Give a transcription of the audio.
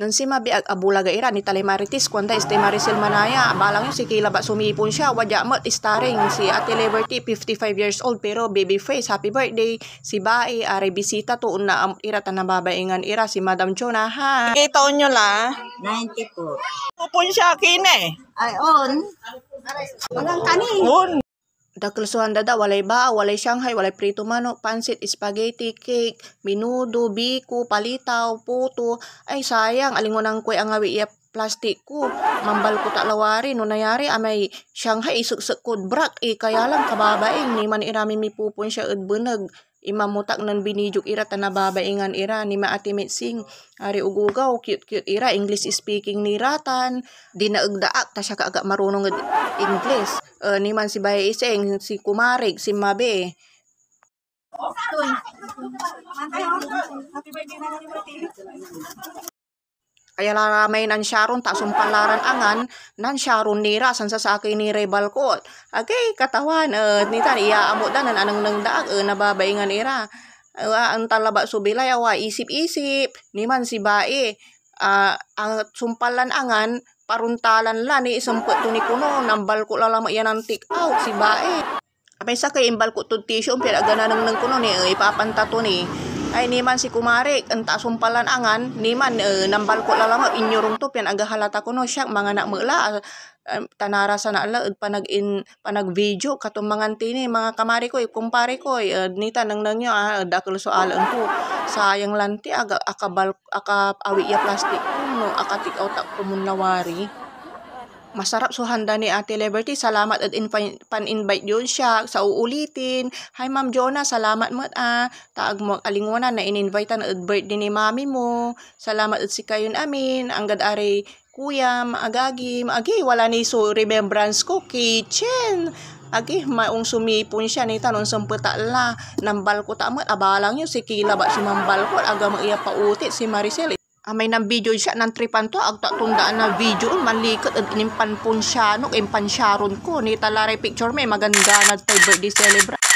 Nang si mabi ag abulaga ira ni Talimaritis kwanda este Maricel Manaya abalang yung si Kila ba sumipon siya wadya mat starring si Ate Liberty 55 years old pero baby face happy birthday si Bae are bisita to na um, ira tanababaingan ira si Madam Chona ha. Kita nyo la 94. Pupon siya kine. Ay on. Walang kanin. On. Dakilsuhan dada, walay ba, walay Shanghai, walay prito mano, pansit, spaghetti, cake, minudo, biku, palitaw, puto. Ay sayang, alingonan kuy ang awi iya plastik ko. Mambal ko tak lawari, no nayari amay Shanghai isuksek ko brak, eh kaya lang kababaing, ni man irami mi pupon siya udbunag. Imamutak nan binijuk ira tanababaingan ira ni maatimit sing ari ugugaw cute cute ira English speaking ni ratan di naagdaak ta siya kaagak marunong English uh, ni man si Bahay Iseng, si Kumarig, si Mabe. Kaya laramay nan Sharon ta sumpalaran angan nan Sharon nira san sa sakay ni Rebal ko. Okay, katawan uh, eh, nitan iya amo dan nan anang nang daag uh, nababaingan ira. Uh, ang talaba subilay awa isip-isip niman si bae uh, ang sumpalan angan paruntalan ni isang puto ni kuno nambal balko la mak yan antik out si bae apay sa kay imbal to tu tisyo pira gana nang nang kuno ni ipapantato ni ay man si kumare, ang tasumpalan angan, niman uh, eh, nambal ko lalamo eh, inyorong to pian aga halata ko no siya mga na mula uh, tanara sa na ug panag in panag video katong mga antini mga kamari ko kumpare ko uh, nita nang nanyo ah, dakol so alan ko sayang lanti aga akabal aka awi ya plastik ko no akatik out ko mun lawari. Masarap so handa ni Ate Liberty. Salamat at pan-invite yun siya sa uulitin. Hi Ma'am Jonah, salamat mo ah. Taag mo alingwana na in-invite na at birthday ni mami mo. Salamat at si kayon amin. Ang gad kuya, maagagi, maagi. Wala ni so remembrance ko. Kitchen. Agi, maong sumipon siya ni tanon sempeta la. Nambal ko tamat. Abalang yun si Kila ba si Mambal ko. Aga maiya pautit si Maricel may nang video siya nang tripan to. Agta tundaan na video. Malikot. At inimpanpon siya. No, impansiyaron ko. Ni talaray picture may maganda na birthday celebrate.